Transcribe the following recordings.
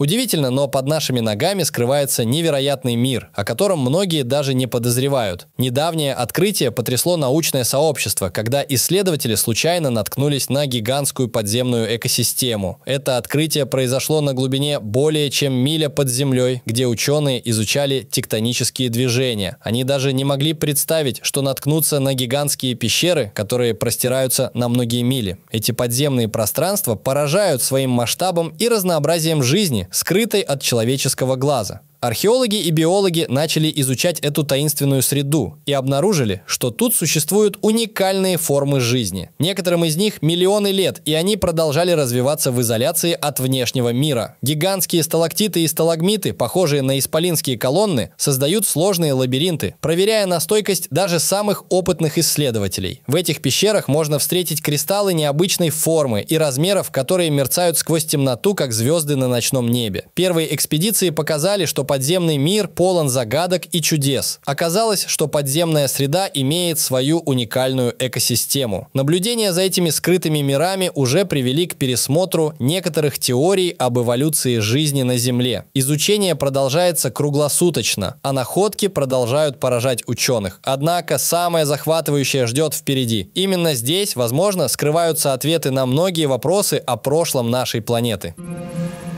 Удивительно, но под нашими ногами скрывается невероятный мир, о котором многие даже не подозревают. Недавнее открытие потрясло научное сообщество, когда исследователи случайно наткнулись на гигантскую подземную экосистему. Это открытие произошло на глубине более чем миля под землей, где ученые изучали тектонические движения. Они даже не могли представить, что наткнутся на гигантские пещеры, которые простираются на многие мили. Эти подземные пространства поражают своим масштабом и разнообразием жизни, скрытой от человеческого глаза. Археологи и биологи начали изучать эту таинственную среду и обнаружили, что тут существуют уникальные формы жизни. Некоторым из них миллионы лет, и они продолжали развиваться в изоляции от внешнего мира. Гигантские сталактиты и сталагмиты, похожие на исполинские колонны, создают сложные лабиринты, проверяя на стойкость даже самых опытных исследователей. В этих пещерах можно встретить кристаллы необычной формы и размеров, которые мерцают сквозь темноту, как звезды на ночном небе. Первые экспедиции показали, что подземный мир полон загадок и чудес. Оказалось, что подземная среда имеет свою уникальную экосистему. Наблюдения за этими скрытыми мирами уже привели к пересмотру некоторых теорий об эволюции жизни на Земле. Изучение продолжается круглосуточно, а находки продолжают поражать ученых. Однако самое захватывающее ждет впереди. Именно здесь, возможно, скрываются ответы на многие вопросы о прошлом нашей планеты. Thank you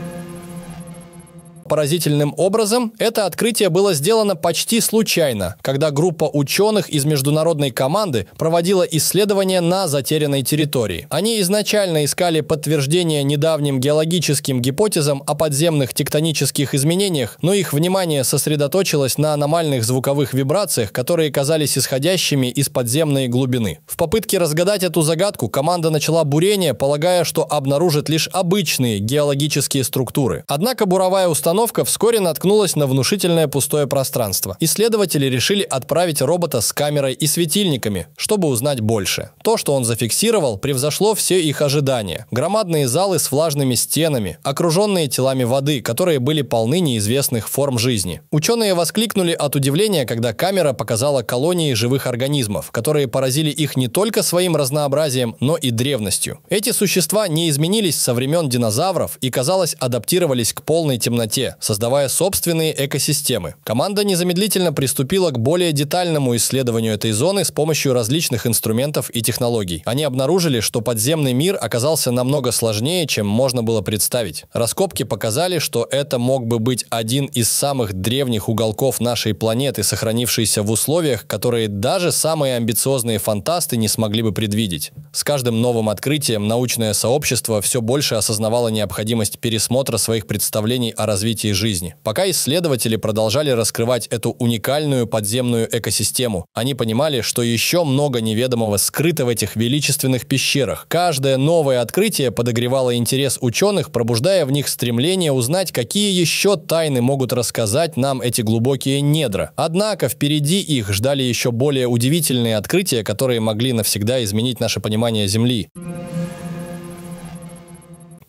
Поразительным образом это открытие было сделано почти случайно, когда группа ученых из международной команды проводила исследования на затерянной территории. Они изначально искали подтверждение недавним геологическим гипотезам о подземных тектонических изменениях, но их внимание сосредоточилось на аномальных звуковых вибрациях, которые казались исходящими из подземной глубины. В попытке разгадать эту загадку команда начала бурение, полагая, что обнаружит лишь обычные геологические структуры. Однако буровая установка установка вскоре наткнулась на внушительное пустое пространство. Исследователи решили отправить робота с камерой и светильниками, чтобы узнать больше. То, что он зафиксировал, превзошло все их ожидания. Громадные залы с влажными стенами, окруженные телами воды, которые были полны неизвестных форм жизни. Ученые воскликнули от удивления, когда камера показала колонии живых организмов, которые поразили их не только своим разнообразием, но и древностью. Эти существа не изменились со времен динозавров и, казалось, адаптировались к полной темноте темноте, создавая собственные экосистемы. Команда незамедлительно приступила к более детальному исследованию этой зоны с помощью различных инструментов и технологий. Они обнаружили, что подземный мир оказался намного сложнее, чем можно было представить. Раскопки показали, что это мог бы быть один из самых древних уголков нашей планеты, сохранившийся в условиях, которые даже самые амбициозные фантасты не смогли бы предвидеть. С каждым новым открытием научное сообщество все больше осознавало необходимость пересмотра своих представлений о развитии развитии жизни. Пока исследователи продолжали раскрывать эту уникальную подземную экосистему, они понимали, что еще много неведомого скрыто в этих величественных пещерах. Каждое новое открытие подогревало интерес ученых, пробуждая в них стремление узнать, какие еще тайны могут рассказать нам эти глубокие недра. Однако впереди их ждали еще более удивительные открытия, которые могли навсегда изменить наше понимание Земли.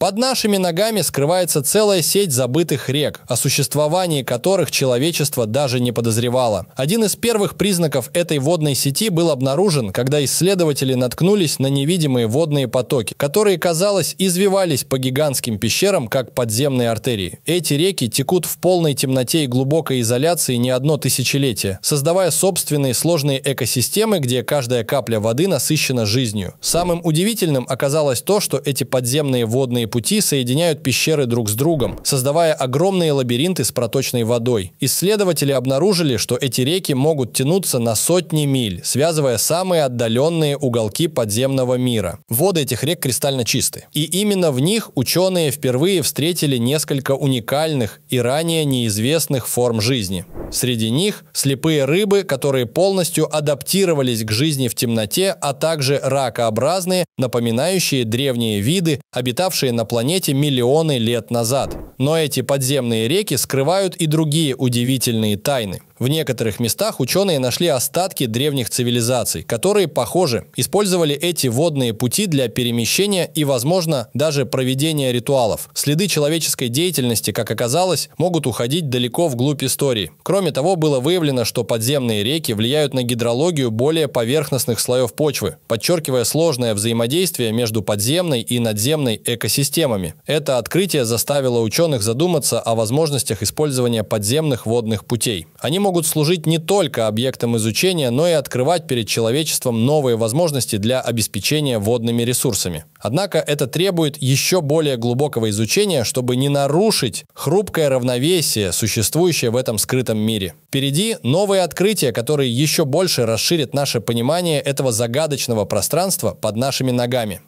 Под нашими ногами скрывается целая сеть забытых рек, о существовании которых человечество даже не подозревало. Один из первых признаков этой водной сети был обнаружен, когда исследователи наткнулись на невидимые водные потоки, которые, казалось, извивались по гигантским пещерам, как подземные артерии. Эти реки текут в полной темноте и глубокой изоляции не одно тысячелетие, создавая собственные сложные экосистемы, где каждая капля воды насыщена жизнью. Самым удивительным оказалось то, что эти подземные водные пути соединяют пещеры друг с другом, создавая огромные лабиринты с проточной водой. Исследователи обнаружили, что эти реки могут тянуться на сотни миль, связывая самые отдаленные уголки подземного мира. Воды этих рек кристально чисты. И именно в них ученые впервые встретили несколько уникальных и ранее неизвестных форм жизни. Среди них слепые рыбы, которые полностью адаптировались к жизни в темноте, а также ракообразные, напоминающие древние виды, обитавшие на планете миллионы лет назад. Но эти подземные реки скрывают и другие удивительные тайны. В некоторых местах ученые нашли остатки древних цивилизаций, которые, похоже, использовали эти водные пути для перемещения и, возможно, даже проведения ритуалов. Следы человеческой деятельности, как оказалось, могут уходить далеко вглубь истории. Кроме того, было выявлено, что подземные реки влияют на гидрологию более поверхностных слоев почвы, подчеркивая сложное взаимодействие между подземной и надземной экосистемами. Это открытие заставило ученых задуматься о возможностях использования подземных водных путей. Они могут служить не только объектом изучения, но и открывать перед человечеством новые возможности для обеспечения водными ресурсами. Однако это требует еще более глубокого изучения, чтобы не нарушить хрупкое равновесие, существующее в этом скрытом мире. Впереди новые открытия, которые еще больше расширят наше понимание этого загадочного пространства под нашими ногами.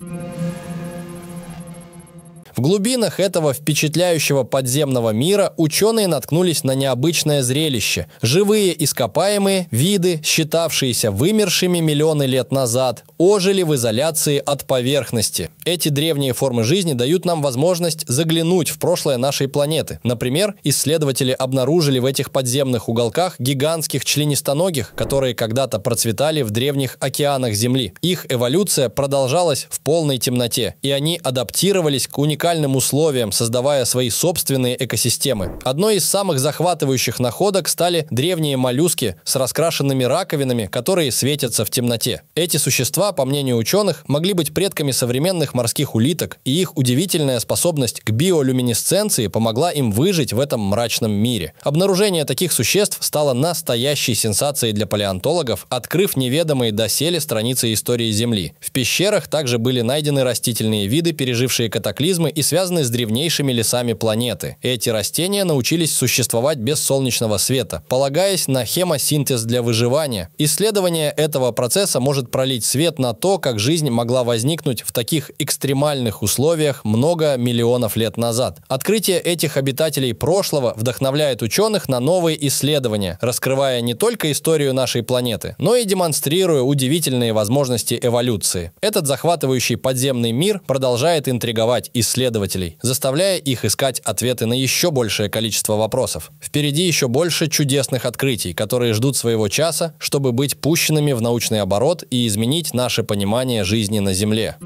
В глубинах этого впечатляющего подземного мира ученые наткнулись на необычное зрелище. Живые ископаемые, виды, считавшиеся вымершими миллионы лет назад, ожили в изоляции от поверхности. Эти древние формы жизни дают нам возможность заглянуть в прошлое нашей планеты. Например, исследователи обнаружили в этих подземных уголках гигантских членистоногих, которые когда-то процветали в древних океанах Земли. Их эволюция продолжалась в полной темноте, и они адаптировались к уникальным уникальным условиям, создавая свои собственные экосистемы. Одной из самых захватывающих находок стали древние моллюски с раскрашенными раковинами, которые светятся в темноте. Эти существа, по мнению ученых, могли быть предками современных морских улиток, и их удивительная способность к биолюминесценции помогла им выжить в этом мрачном мире. Обнаружение таких существ стало настоящей сенсацией для палеонтологов, открыв неведомые доселе страницы истории Земли. В пещерах также были найдены растительные виды, пережившие катаклизмы и связаны с древнейшими лесами планеты. Эти растения научились существовать без солнечного света, полагаясь на хемосинтез для выживания. Исследование этого процесса может пролить свет на то, как жизнь могла возникнуть в таких экстремальных условиях много миллионов лет назад. Открытие этих обитателей прошлого вдохновляет ученых на новые исследования, раскрывая не только историю нашей планеты, но и демонстрируя удивительные возможности эволюции. Этот захватывающий подземный мир продолжает интриговать исследования исследователей, заставляя их искать ответы на еще большее количество вопросов. Впереди еще больше чудесных открытий, которые ждут своего часа, чтобы быть пущенными в научный оборот и изменить наше понимание жизни на Земле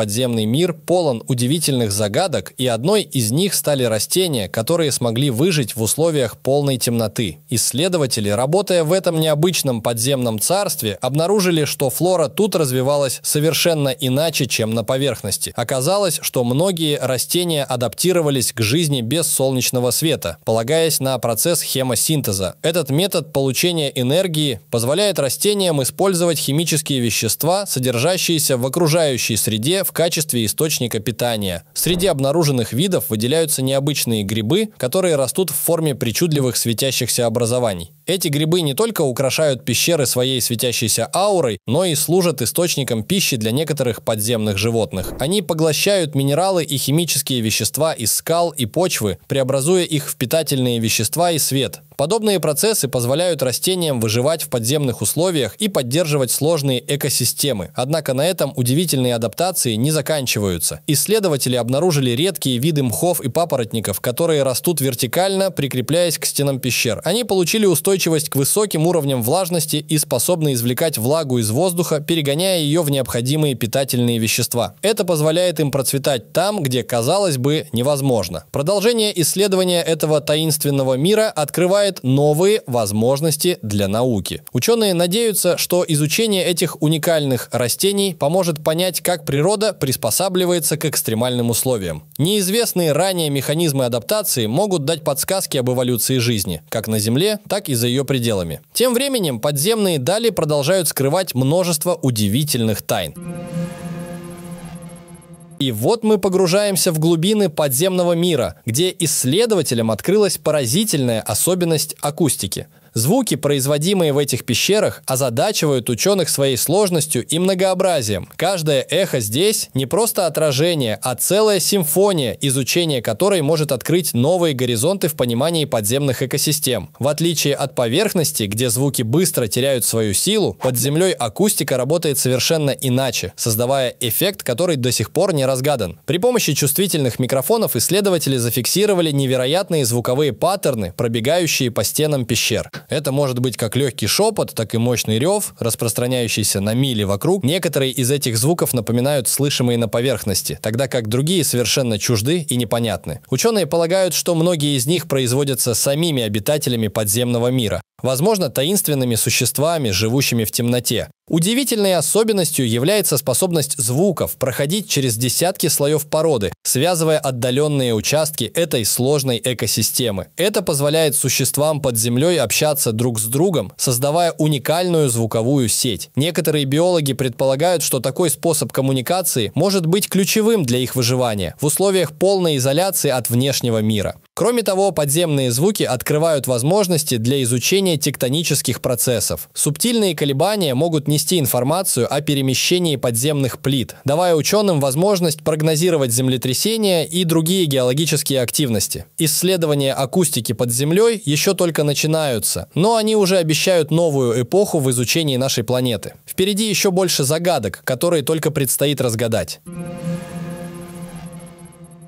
подземный мир полон удивительных загадок, и одной из них стали растения, которые смогли выжить в условиях полной темноты. Исследователи, работая в этом необычном подземном царстве, обнаружили, что флора тут развивалась совершенно иначе, чем на поверхности. Оказалось, что многие растения адаптировались к жизни без солнечного света, полагаясь на процесс хемосинтеза. Этот метод получения энергии позволяет растениям использовать химические вещества, содержащиеся в окружающей среде, в качестве источника питания. Среди обнаруженных видов выделяются необычные грибы, которые растут в форме причудливых светящихся образований. Эти грибы не только украшают пещеры своей светящейся аурой, но и служат источником пищи для некоторых подземных животных. Они поглощают минералы и химические вещества из скал и почвы, преобразуя их в питательные вещества и свет. Подобные процессы позволяют растениям выживать в подземных условиях и поддерживать сложные экосистемы. Однако на этом удивительные адаптации не заканчиваются. Исследователи обнаружили редкие виды мхов и папоротников, которые растут вертикально, прикрепляясь к стенам пещер. Они получили устойчивость устойчивость к высоким уровням влажности и способны извлекать влагу из воздуха, перегоняя ее в необходимые питательные вещества. Это позволяет им процветать там, где, казалось бы, невозможно. Продолжение исследования этого таинственного мира открывает новые возможности для науки. Ученые надеются, что изучение этих уникальных растений поможет понять, как природа приспосабливается к экстремальным условиям. Неизвестные ранее механизмы адаптации могут дать подсказки об эволюции жизни, как на Земле, так и за ее пределами. Тем временем подземные дали продолжают скрывать множество удивительных тайн. И вот мы погружаемся в глубины подземного мира, где исследователям открылась поразительная особенность акустики – Звуки, производимые в этих пещерах, озадачивают ученых своей сложностью и многообразием. Каждое эхо здесь не просто отражение, а целая симфония, изучение которой может открыть новые горизонты в понимании подземных экосистем. В отличие от поверхности, где звуки быстро теряют свою силу, под землей акустика работает совершенно иначе, создавая эффект, который до сих пор не разгадан. При помощи чувствительных микрофонов исследователи зафиксировали невероятные звуковые паттерны, пробегающие по стенам пещер. Это может быть как легкий шепот, так и мощный рев, распространяющийся на мили вокруг. Некоторые из этих звуков напоминают слышимые на поверхности, тогда как другие совершенно чужды и непонятны. Ученые полагают, что многие из них производятся самими обитателями подземного мира, возможно, таинственными существами, живущими в темноте. Удивительной особенностью является способность звуков проходить через десятки слоев породы, связывая отдаленные участки этой сложной экосистемы. Это позволяет существам под землей общаться друг с другом, создавая уникальную звуковую сеть. Некоторые биологи предполагают, что такой способ коммуникации может быть ключевым для их выживания в условиях полной изоляции от внешнего мира. Кроме того, подземные звуки открывают возможности для изучения тектонических процессов. Субтильные колебания могут нести информацию о перемещении подземных плит, давая ученым возможность прогнозировать землетрясения и другие геологические активности. Исследования акустики под землей еще только начинаются, но они уже обещают новую эпоху в изучении нашей планеты. Впереди еще больше загадок, которые только предстоит разгадать.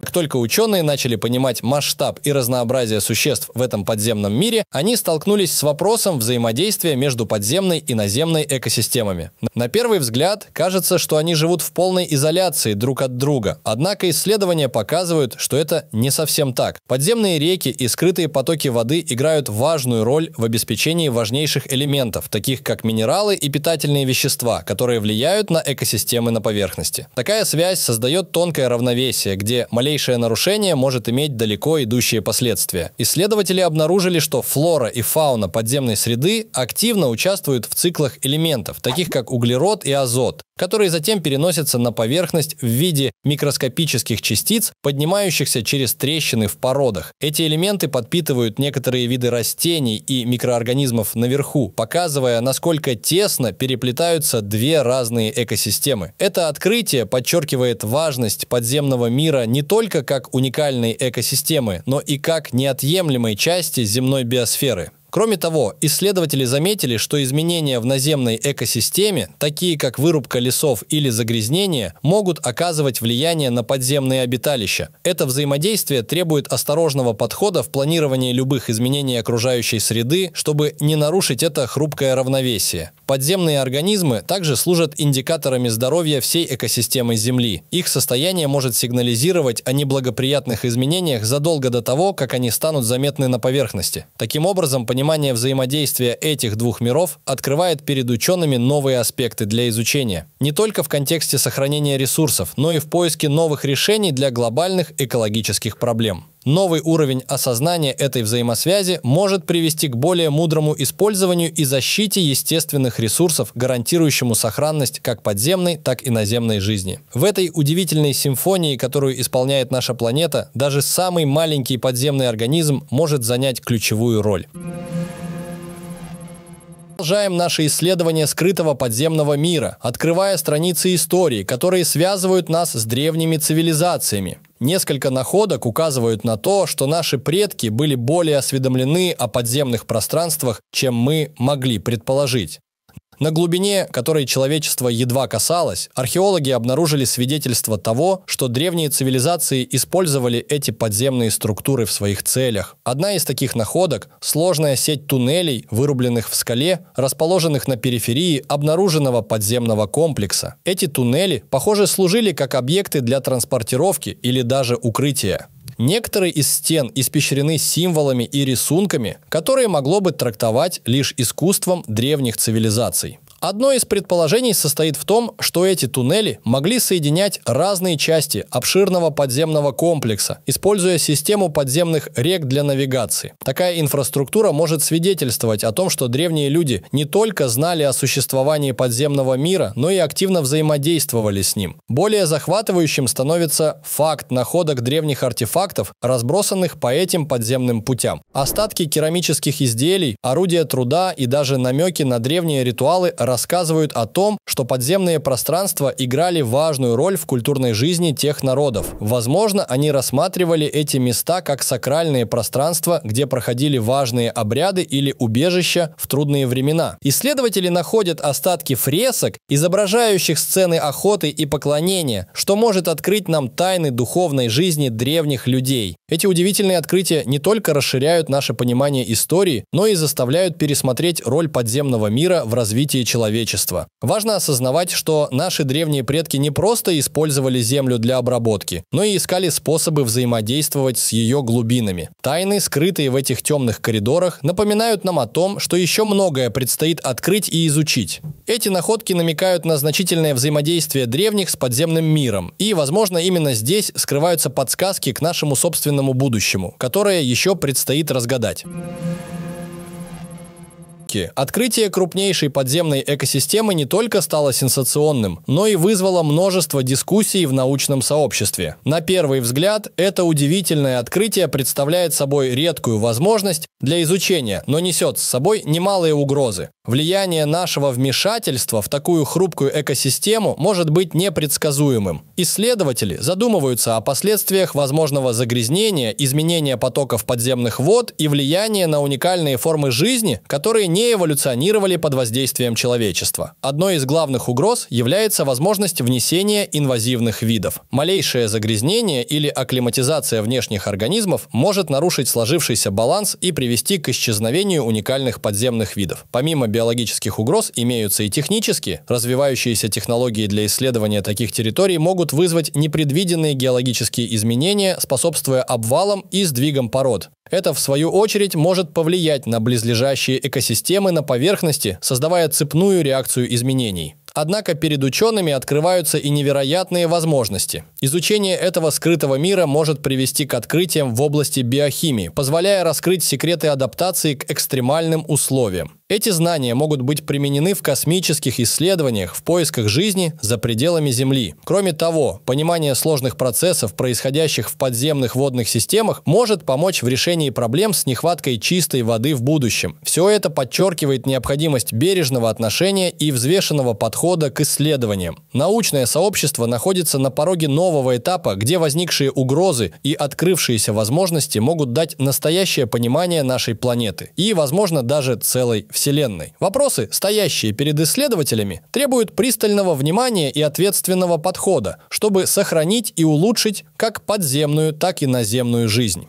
Как только ученые начали понимать масштаб и разнообразие существ в этом подземном мире, они столкнулись с вопросом взаимодействия между подземной и наземной экосистемами. На первый взгляд кажется, что они живут в полной изоляции друг от друга, однако исследования показывают, что это не совсем так. Подземные реки и скрытые потоки воды играют важную роль в обеспечении важнейших элементов, таких как минералы и питательные вещества, которые влияют на экосистемы на поверхности. Такая связь создает тонкое равновесие, где молекулы малейшее нарушение может иметь далеко идущие последствия. Исследователи обнаружили, что флора и фауна подземной среды активно участвуют в циклах элементов, таких как углерод и азот, которые затем переносятся на поверхность в виде микроскопических частиц, поднимающихся через трещины в породах. Эти элементы подпитывают некоторые виды растений и микроорганизмов наверху, показывая, насколько тесно переплетаются две разные экосистемы. Это открытие подчеркивает важность подземного мира не только только как уникальные экосистемы, но и как неотъемлемые части земной биосферы – Кроме того, исследователи заметили, что изменения в наземной экосистеме, такие как вырубка лесов или загрязнение, могут оказывать влияние на подземные обиталища. Это взаимодействие требует осторожного подхода в планировании любых изменений окружающей среды, чтобы не нарушить это хрупкое равновесие. Подземные организмы также служат индикаторами здоровья всей экосистемы Земли. Их состояние может сигнализировать о неблагоприятных изменениях задолго до того, как они станут заметны на поверхности. Таким образом, понимание Понимание взаимодействия этих двух миров открывает перед учеными новые аспекты для изучения. Не только в контексте сохранения ресурсов, но и в поиске новых решений для глобальных экологических проблем. Новый уровень осознания этой взаимосвязи может привести к более мудрому использованию и защите естественных ресурсов, гарантирующему сохранность как подземной, так и наземной жизни. В этой удивительной симфонии, которую исполняет наша планета, даже самый маленький подземный организм может занять ключевую роль продолжаем наше исследование скрытого подземного мира, открывая страницы истории, которые связывают нас с древними цивилизациями. Несколько находок указывают на то, что наши предки были более осведомлены о подземных пространствах, чем мы могли предположить. На глубине, которой человечество едва касалось, археологи обнаружили свидетельство того, что древние цивилизации использовали эти подземные структуры в своих целях. Одна из таких находок – сложная сеть туннелей, вырубленных в скале, расположенных на периферии обнаруженного подземного комплекса. Эти туннели, похоже, служили как объекты для транспортировки или даже укрытия. Некоторые из стен испещрены символами и рисунками, которые могло бы трактовать лишь искусством древних цивилизаций. Одно из предположений состоит в том, что эти туннели могли соединять разные части обширного подземного комплекса, используя систему подземных рек для навигации. Такая инфраструктура может свидетельствовать о том, что древние люди не только знали о существовании подземного мира, но и активно взаимодействовали с ним. Более захватывающим становится факт находок древних артефактов, разбросанных по этим подземным путям. Остатки керамических изделий, орудия труда и даже намеки на древние ритуалы – рассказывают о том, что подземные пространства играли важную роль в культурной жизни тех народов. Возможно, они рассматривали эти места как сакральные пространства, где проходили важные обряды или убежища в трудные времена. Исследователи находят остатки фресок, изображающих сцены охоты и поклонения, что может открыть нам тайны духовной жизни древних людей. Эти удивительные открытия не только расширяют наше понимание истории, но и заставляют пересмотреть роль подземного мира в развитии человека человечества. Важно осознавать, что наши древние предки не просто использовали землю для обработки, но и искали способы взаимодействовать с ее глубинами. Тайны, скрытые в этих темных коридорах, напоминают нам о том, что еще многое предстоит открыть и изучить. Эти находки намекают на значительное взаимодействие древних с подземным миром, и, возможно, именно здесь скрываются подсказки к нашему собственному будущему, которое еще предстоит разгадать науки, открытие крупнейшей подземной экосистемы не только стало сенсационным, но и вызвало множество дискуссий в научном сообществе. На первый взгляд, это удивительное открытие представляет собой редкую возможность для изучения, но несет с собой немалые угрозы. Влияние нашего вмешательства в такую хрупкую экосистему может быть непредсказуемым. Исследователи задумываются о последствиях возможного загрязнения, изменения потоков подземных вод и влияния на уникальные формы жизни, которые не не эволюционировали под воздействием человечества. Одной из главных угроз является возможность внесения инвазивных видов. Малейшее загрязнение или акклиматизация внешних организмов может нарушить сложившийся баланс и привести к исчезновению уникальных подземных видов. Помимо биологических угроз имеются и технические. Развивающиеся технологии для исследования таких территорий могут вызвать непредвиденные геологические изменения, способствуя обвалам и сдвигам пород. Это, в свою очередь, может повлиять на близлежащие экосистемы на поверхности, создавая цепную реакцию изменений. Однако перед учеными открываются и невероятные возможности. Изучение этого скрытого мира может привести к открытиям в области биохимии, позволяя раскрыть секреты адаптации к экстремальным условиям. Эти знания могут быть применены в космических исследованиях в поисках жизни за пределами Земли. Кроме того, понимание сложных процессов, происходящих в подземных водных системах, может помочь в решении проблем с нехваткой чистой воды в будущем. Все это подчеркивает необходимость бережного отношения и взвешенного подхода к исследованиям. Научное сообщество находится на пороге нового этапа, где возникшие угрозы и открывшиеся возможности могут дать настоящее понимание нашей планеты и, возможно, даже целой Вселенной. Вселенной. Вопросы, стоящие перед исследователями, требуют пристального внимания и ответственного подхода, чтобы сохранить и улучшить как подземную, так и наземную жизнь.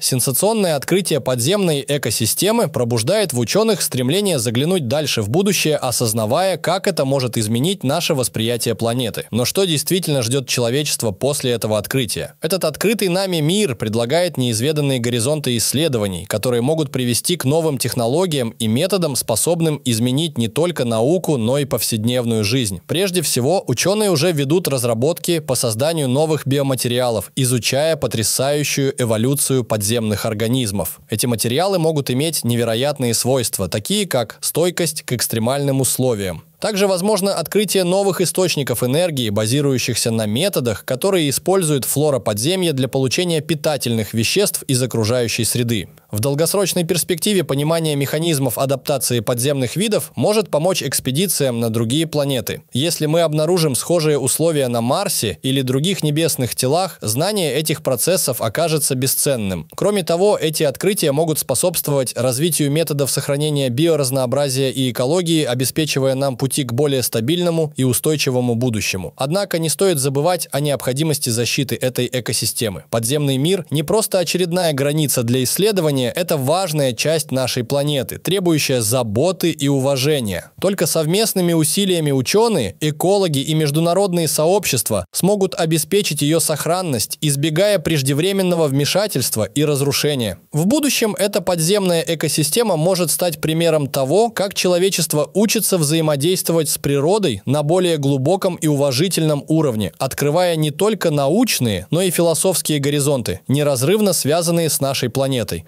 Сенсационное открытие подземной экосистемы пробуждает в ученых стремление заглянуть дальше в будущее, осознавая, как это может изменить наше восприятие планеты. Но что действительно ждет человечество после этого открытия? Этот открытый нами мир предлагает неизведанные горизонты исследований, которые могут привести к новым технологиям и методам, способным изменить не только науку, но и повседневную жизнь. Прежде всего, ученые уже ведут разработки по созданию новых биоматериалов, изучая потрясающую эволюцию подземных подземных организмов. Эти материалы могут иметь невероятные свойства, такие как стойкость к экстремальным условиям, также возможно открытие новых источников энергии, базирующихся на методах, которые используют флора подземья для получения питательных веществ из окружающей среды. В долгосрочной перспективе понимание механизмов адаптации подземных видов может помочь экспедициям на другие планеты. Если мы обнаружим схожие условия на Марсе или других небесных телах, знание этих процессов окажется бесценным. Кроме того, эти открытия могут способствовать развитию методов сохранения биоразнообразия и экологии, обеспечивая нам пути пути к более стабильному и устойчивому будущему. Однако не стоит забывать о необходимости защиты этой экосистемы. Подземный мир не просто очередная граница для исследования, это важная часть нашей планеты, требующая заботы и уважения. Только совместными усилиями ученые, экологи и международные сообщества смогут обеспечить ее сохранность, избегая преждевременного вмешательства и разрушения. В будущем эта подземная экосистема может стать примером того, как человечество учится взаимодействовать взаимодействовать с природой на более глубоком и уважительном уровне, открывая не только научные, но и философские горизонты, неразрывно связанные с нашей планетой.